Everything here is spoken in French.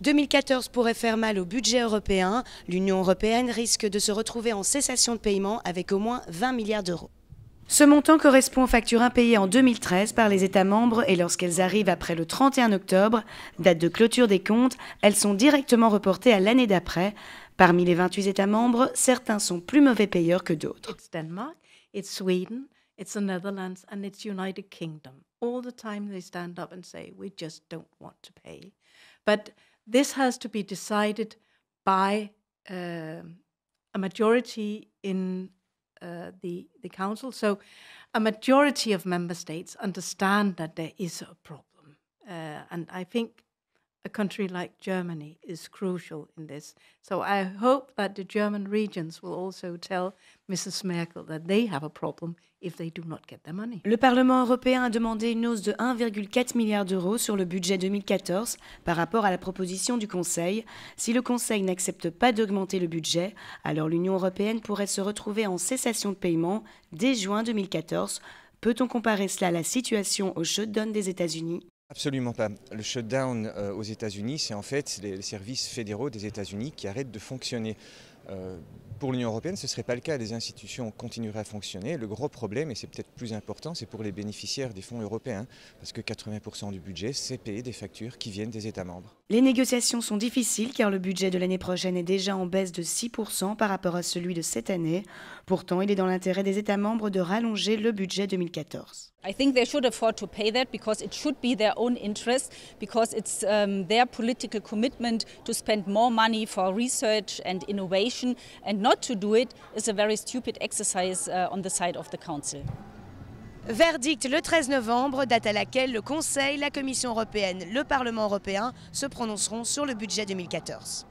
2014 pourrait faire mal au budget européen. L'Union européenne risque de se retrouver en cessation de paiement avec au moins 20 milliards d'euros. Ce montant correspond aux factures impayées en 2013 par les États membres et lorsqu'elles arrivent après le 31 octobre, date de clôture des comptes, elles sont directement reportées à l'année d'après. Parmi les 28 États membres, certains sont plus mauvais payeurs que d'autres. Netherlands This has to be decided by uh, a majority in uh, the the council. So, a majority of member states understand that there is a problem, uh, and I think a country like Germany is crucial in this. So I hope that the German regions will also tell Mrs. Merkel that they have a problem if they do not get money. Le Parlement européen a demandé une hausse de 1,4 milliard d'euros sur le budget 2014 par rapport à la proposition du Conseil. Si le Conseil n'accepte pas d'augmenter le budget, alors l'Union européenne pourrait se retrouver en cessation de paiement dès juin 2014. Peut-on comparer cela à la situation au shutdown des États-Unis Absolument pas. Le shutdown euh, aux États-Unis, c'est en fait les, services fédéraux des États-Unis qui arrêtent de fonctionner. Euh, pour l'Union européenne, ce ne serait pas le cas. Les institutions continueraient à fonctionner. Le gros problème, et c'est peut-être plus important, c'est pour les bénéficiaires des fonds européens, parce que 80% du budget, c'est payer des factures qui viennent des États membres. Les négociations sont difficiles car le budget de l'année prochaine est déjà en baisse de 6% par rapport à celui de cette année. Pourtant, il est dans l'intérêt des États membres de rallonger le budget 2014. I think they should afford to pay that because it should be their own interest, because it's um, their political commitment to spend more money for research and innovation, and not to do it is a very stupid exercise uh, on the side of the Council. Verdict le 13 novembre, date à laquelle le Conseil, la Commission européenne, le Parlement européen se prononceront sur le budget 2014.